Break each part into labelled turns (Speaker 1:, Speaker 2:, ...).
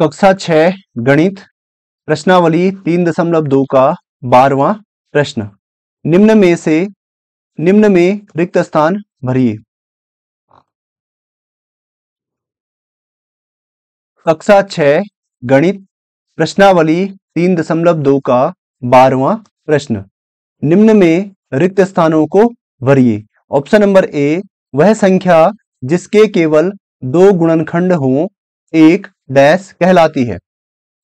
Speaker 1: कक्षा छ गणित प्रश्नावली तीन दशमलव दो का बारवा प्रश्न निम्न में से निम्न में रिक्त स्थान भरिए कक्षा छ गणित प्रश्नावली तीन दशमलव दो का बारवा प्रश्न निम्न में रिक्त स्थानों को भरिए ऑप्शन नंबर ए वह संख्या जिसके केवल दो गुणनखंड हों एक डैश कहलाती है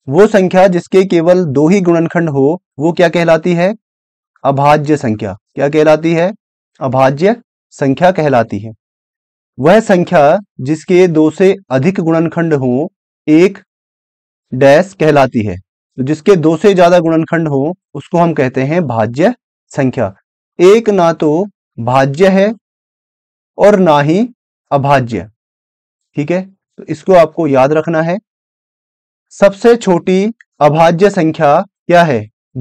Speaker 1: वो संख्या जिसके केवल दो ही गुणनखंड हो वो क्या कहलाती है अभाज्य संख्या क्या कहलाती है अभाज्य संख्या कहलाती है वह संख्या जिसके दो से अधिक गुणनखंड हो एक डैश कहलाती है तो जिसके दो से ज्यादा गुणनखंड हो उसको हम कहते हैं भाज्य संख्या एक ना तो भाज्य है और ना ही अभाज्य ठीक है तो इसको आपको याद रखना है सबसे छोटी अभाज्य संख्या क्या है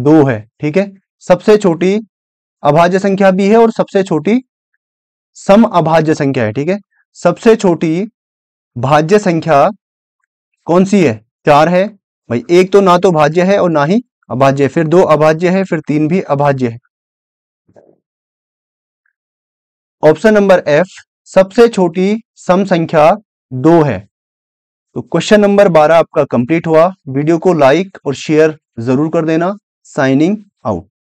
Speaker 1: दो है ठीक है सबसे छोटी अभाज्य संख्या भी है और सबसे छोटी सम अभाज्य संख्या है ठीक है सबसे छोटी भाज्य संख्या कौन सी है चार है भाई एक तो ना तो भाज्य है और ना ही अभाज्य फिर दो अभाज्य है फिर तीन भी अभाज्य है ऑप्शन नंबर एफ सबसे छोटी सम संख्या दो है तो क्वेश्चन नंबर बारह आपका कंप्लीट हुआ वीडियो को लाइक और शेयर जरूर कर देना साइनिंग
Speaker 2: आउट